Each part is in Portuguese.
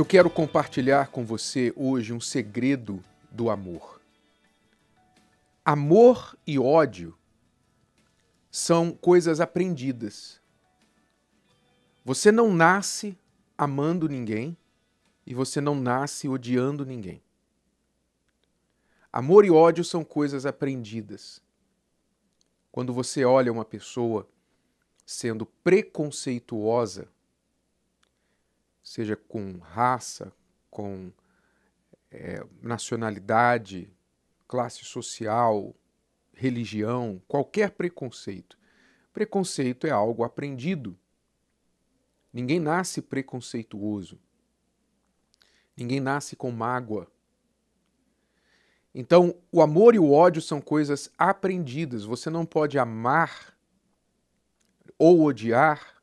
Eu quero compartilhar com você hoje um segredo do amor. Amor e ódio são coisas aprendidas. Você não nasce amando ninguém e você não nasce odiando ninguém. Amor e ódio são coisas aprendidas. Quando você olha uma pessoa sendo preconceituosa seja com raça, com é, nacionalidade, classe social, religião, qualquer preconceito. Preconceito é algo aprendido. Ninguém nasce preconceituoso. Ninguém nasce com mágoa. Então, o amor e o ódio são coisas aprendidas. Você não pode amar ou odiar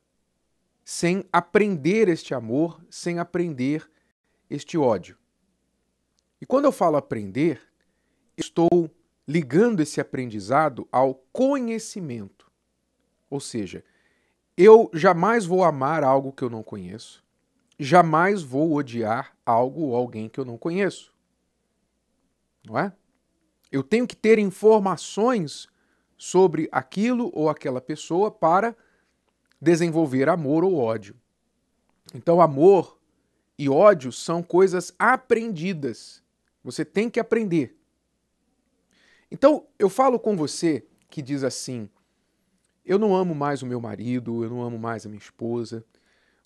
sem aprender este amor, sem aprender este ódio. E quando eu falo aprender, estou ligando esse aprendizado ao conhecimento. Ou seja, eu jamais vou amar algo que eu não conheço, jamais vou odiar algo ou alguém que eu não conheço. Não é? Eu tenho que ter informações sobre aquilo ou aquela pessoa para desenvolver amor ou ódio. Então, amor e ódio são coisas aprendidas. Você tem que aprender. Então, eu falo com você que diz assim: eu não amo mais o meu marido, eu não amo mais a minha esposa.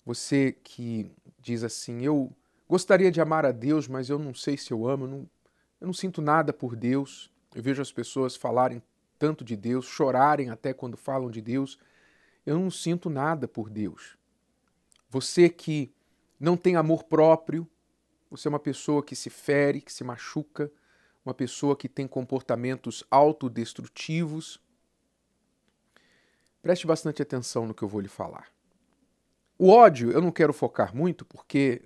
Você que diz assim: eu gostaria de amar a Deus, mas eu não sei se eu amo, eu não, eu não sinto nada por Deus. Eu vejo as pessoas falarem tanto de Deus, chorarem até quando falam de Deus, eu não sinto nada por Deus. Você que não tem amor próprio, você é uma pessoa que se fere, que se machuca, uma pessoa que tem comportamentos autodestrutivos. Preste bastante atenção no que eu vou lhe falar. O ódio eu não quero focar muito porque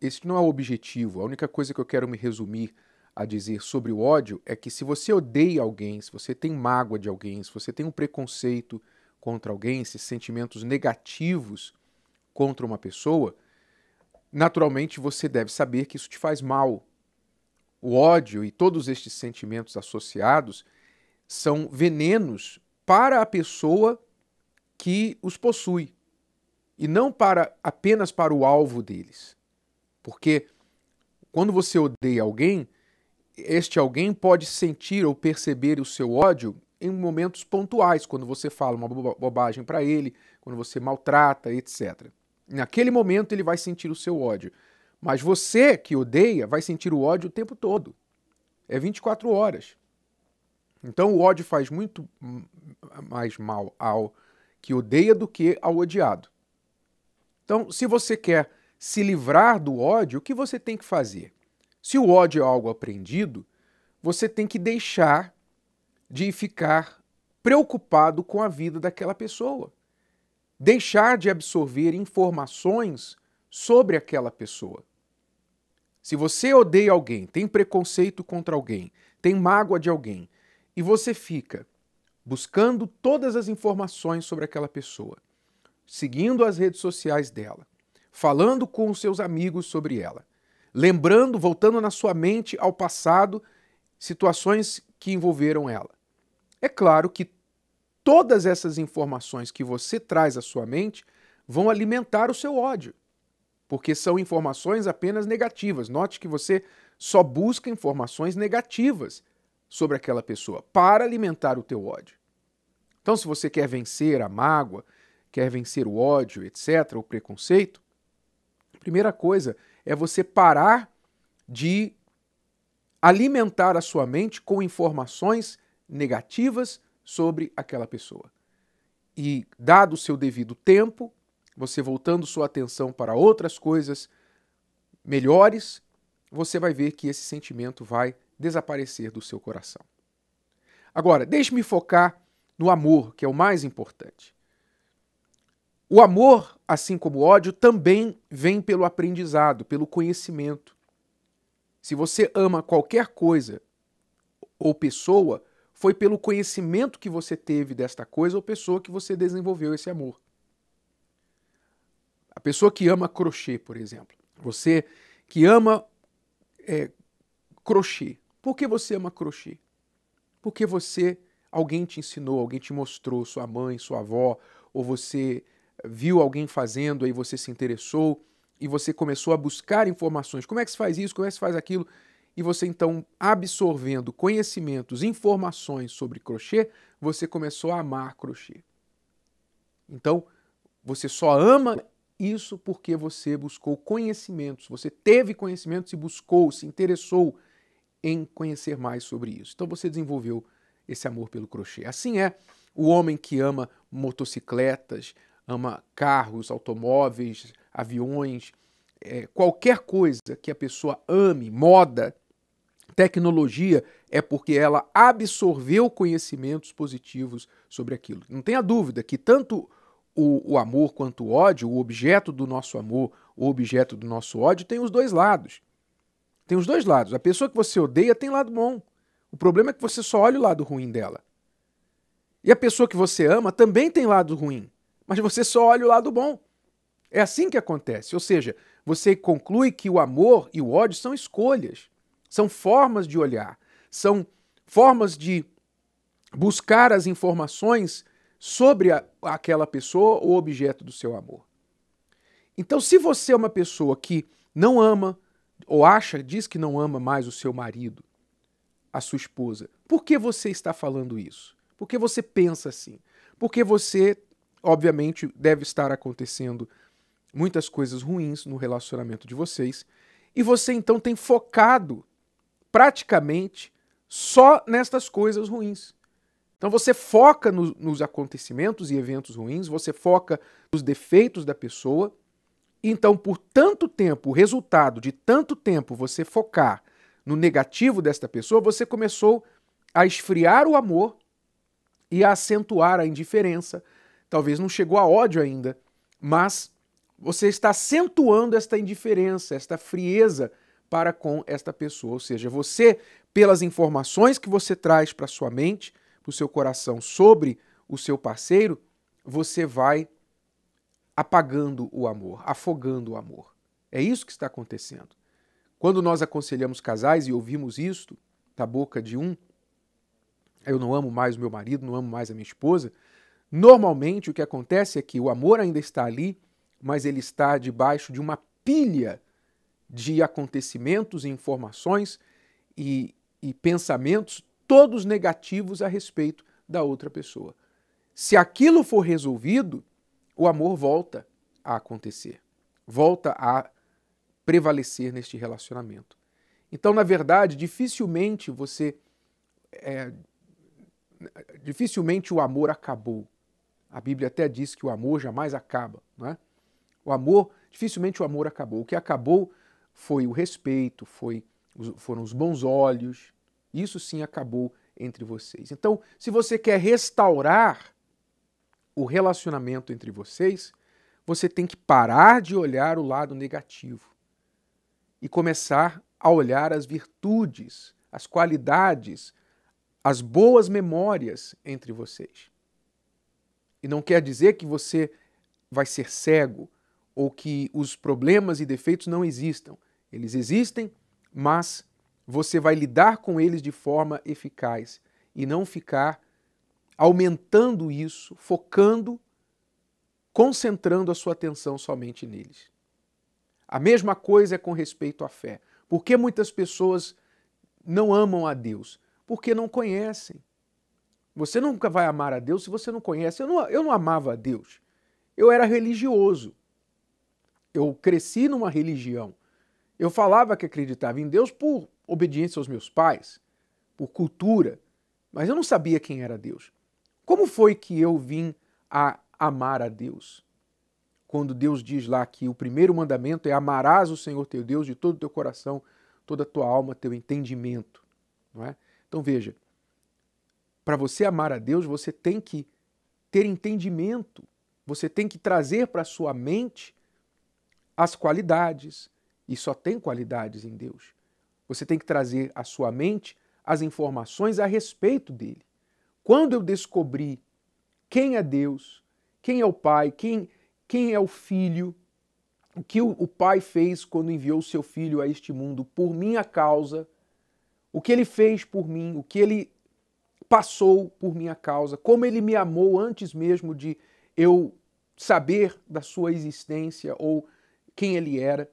esse não é o objetivo. A única coisa que eu quero me resumir a dizer sobre o ódio é que se você odeia alguém, se você tem mágoa de alguém, se você tem um preconceito, contra alguém, esses sentimentos negativos contra uma pessoa, naturalmente você deve saber que isso te faz mal. O ódio e todos estes sentimentos associados são venenos para a pessoa que os possui e não para apenas para o alvo deles. Porque quando você odeia alguém, este alguém pode sentir ou perceber o seu ódio em momentos pontuais, quando você fala uma bobagem para ele, quando você maltrata, etc. Naquele momento ele vai sentir o seu ódio. Mas você que odeia vai sentir o ódio o tempo todo. É 24 horas. Então o ódio faz muito mais mal ao que odeia do que ao odiado. Então, se você quer se livrar do ódio, o que você tem que fazer? Se o ódio é algo aprendido, você tem que deixar de ficar preocupado com a vida daquela pessoa, deixar de absorver informações sobre aquela pessoa. Se você odeia alguém, tem preconceito contra alguém, tem mágoa de alguém, e você fica buscando todas as informações sobre aquela pessoa, seguindo as redes sociais dela, falando com os seus amigos sobre ela, lembrando, voltando na sua mente ao passado, situações que envolveram ela. É claro que todas essas informações que você traz à sua mente vão alimentar o seu ódio, porque são informações apenas negativas. Note que você só busca informações negativas sobre aquela pessoa para alimentar o teu ódio. Então, se você quer vencer a mágoa, quer vencer o ódio, etc., o preconceito, a primeira coisa é você parar de alimentar a sua mente com informações negativas sobre aquela pessoa. E, dado o seu devido tempo, você voltando sua atenção para outras coisas melhores, você vai ver que esse sentimento vai desaparecer do seu coração. Agora, deixe-me focar no amor, que é o mais importante. O amor, assim como o ódio, também vem pelo aprendizado, pelo conhecimento. Se você ama qualquer coisa ou pessoa, foi pelo conhecimento que você teve desta coisa ou pessoa que você desenvolveu esse amor. A pessoa que ama crochê, por exemplo. Você que ama é, crochê. Por que você ama crochê? Porque você, alguém te ensinou, alguém te mostrou, sua mãe, sua avó, ou você viu alguém fazendo, e você se interessou e você começou a buscar informações. Como é que se faz isso? Como é que se faz aquilo? e você então absorvendo conhecimentos, informações sobre crochê, você começou a amar crochê. Então, você só ama isso porque você buscou conhecimentos, você teve conhecimentos e buscou, se interessou em conhecer mais sobre isso. Então você desenvolveu esse amor pelo crochê. Assim é o homem que ama motocicletas, ama carros, automóveis, aviões, é, qualquer coisa que a pessoa ame, moda, tecnologia é porque ela absorveu conhecimentos positivos sobre aquilo. Não tenha dúvida que tanto o, o amor quanto o ódio, o objeto do nosso amor, o objeto do nosso ódio, tem os dois lados. Tem os dois lados. A pessoa que você odeia tem lado bom. O problema é que você só olha o lado ruim dela. E a pessoa que você ama também tem lado ruim, mas você só olha o lado bom. É assim que acontece. Ou seja, você conclui que o amor e o ódio são escolhas. São formas de olhar, são formas de buscar as informações sobre a, aquela pessoa ou objeto do seu amor. Então, se você é uma pessoa que não ama ou acha, diz que não ama mais o seu marido, a sua esposa, por que você está falando isso? Por que você pensa assim? Porque você, obviamente, deve estar acontecendo muitas coisas ruins no relacionamento de vocês e você então tem focado praticamente só nestas coisas ruins. Então você foca no, nos acontecimentos e eventos ruins, você foca nos defeitos da pessoa. Então, por tanto tempo, o resultado de tanto tempo você focar no negativo desta pessoa, você começou a esfriar o amor e a acentuar a indiferença. Talvez não chegou a ódio ainda, mas você está acentuando esta indiferença, esta frieza para com esta pessoa. Ou seja, você, pelas informações que você traz para sua mente, para o seu coração sobre o seu parceiro, você vai apagando o amor, afogando o amor. É isso que está acontecendo. Quando nós aconselhamos casais e ouvimos isto da boca de um, eu não amo mais o meu marido, não amo mais a minha esposa, normalmente o que acontece é que o amor ainda está ali, mas ele está debaixo de uma pilha de acontecimentos, informações e, e pensamentos, todos negativos a respeito da outra pessoa. Se aquilo for resolvido, o amor volta a acontecer, volta a prevalecer neste relacionamento. Então, na verdade, dificilmente você. É, dificilmente o amor acabou. A Bíblia até diz que o amor jamais acaba. Não é? O amor, dificilmente o amor acabou. O que acabou foi o respeito, foi, foram os bons olhos. Isso sim acabou entre vocês. Então, se você quer restaurar o relacionamento entre vocês, você tem que parar de olhar o lado negativo e começar a olhar as virtudes, as qualidades, as boas memórias entre vocês. E não quer dizer que você vai ser cego ou que os problemas e defeitos não existam, eles existem, mas você vai lidar com eles de forma eficaz e não ficar aumentando isso, focando, concentrando a sua atenção somente neles. A mesma coisa é com respeito à fé. Por que muitas pessoas não amam a Deus? Porque não conhecem. Você nunca vai amar a Deus se você não conhece. Eu não, eu não amava a Deus. Eu era religioso. Eu cresci numa religião. Eu falava que acreditava em Deus por obediência aos meus pais, por cultura, mas eu não sabia quem era Deus. Como foi que eu vim a amar a Deus? Quando Deus diz lá que o primeiro mandamento é amarás o Senhor teu Deus de todo o teu coração, toda a tua alma, teu entendimento, não é? Então veja, para você amar a Deus, você tem que ter entendimento, você tem que trazer para a sua mente as qualidades, e só tem qualidades em Deus. Você tem que trazer à sua mente as informações a respeito dele. Quando eu descobri quem é Deus, quem é o Pai, quem, quem é o Filho, o que o, o Pai fez quando enviou o seu Filho a este mundo por minha causa, o que ele fez por mim, o que ele passou por minha causa, como ele me amou antes mesmo de eu saber da sua existência ou quem ele era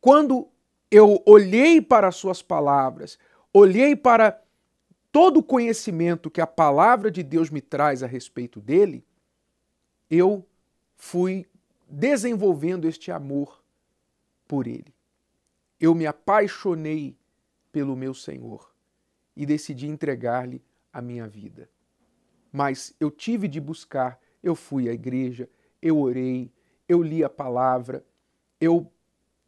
quando eu olhei para as suas palavras, olhei para todo o conhecimento que a palavra de Deus me traz a respeito dele, eu fui desenvolvendo este amor por ele. Eu me apaixonei pelo meu Senhor e decidi entregar-lhe a minha vida. Mas eu tive de buscar, eu fui à igreja, eu orei, eu li a palavra, eu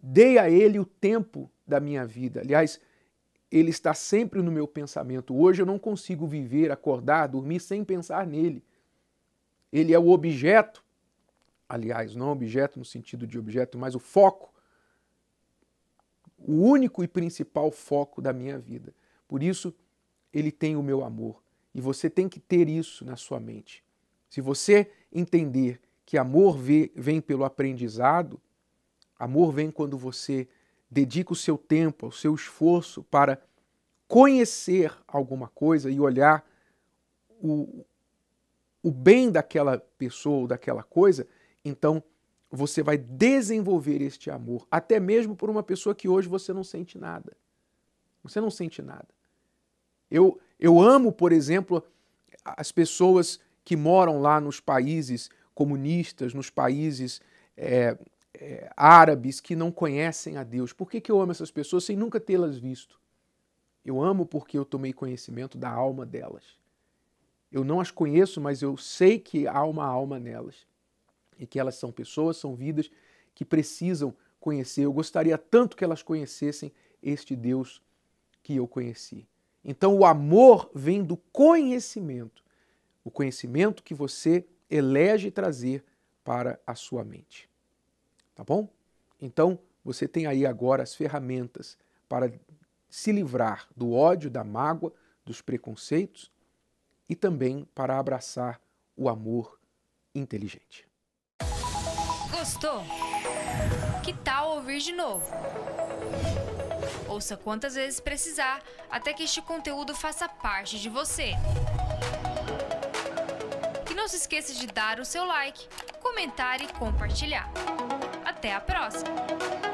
Dei a Ele o tempo da minha vida. Aliás, Ele está sempre no meu pensamento. Hoje eu não consigo viver, acordar, dormir sem pensar nele. Ele é o objeto, aliás, não objeto no sentido de objeto, mas o foco, o único e principal foco da minha vida. Por isso, Ele tem o meu amor. E você tem que ter isso na sua mente. Se você entender que amor vem pelo aprendizado, Amor vem quando você dedica o seu tempo, o seu esforço para conhecer alguma coisa e olhar o, o bem daquela pessoa ou daquela coisa, então você vai desenvolver este amor, até mesmo por uma pessoa que hoje você não sente nada. Você não sente nada. Eu, eu amo, por exemplo, as pessoas que moram lá nos países comunistas, nos países é, é, árabes que não conhecem a Deus. Por que, que eu amo essas pessoas sem nunca tê-las visto? Eu amo porque eu tomei conhecimento da alma delas. Eu não as conheço, mas eu sei que há uma alma nelas. E que elas são pessoas, são vidas que precisam conhecer. Eu gostaria tanto que elas conhecessem este Deus que eu conheci. Então o amor vem do conhecimento, o conhecimento que você elege trazer para a sua mente tá bom? Então, você tem aí agora as ferramentas para se livrar do ódio, da mágoa, dos preconceitos e também para abraçar o amor inteligente. Gostou? Que tal ouvir de novo? Ouça quantas vezes precisar até que este conteúdo faça parte de você. E não se esqueça de dar o seu like, comentar e compartilhar. Até a próxima!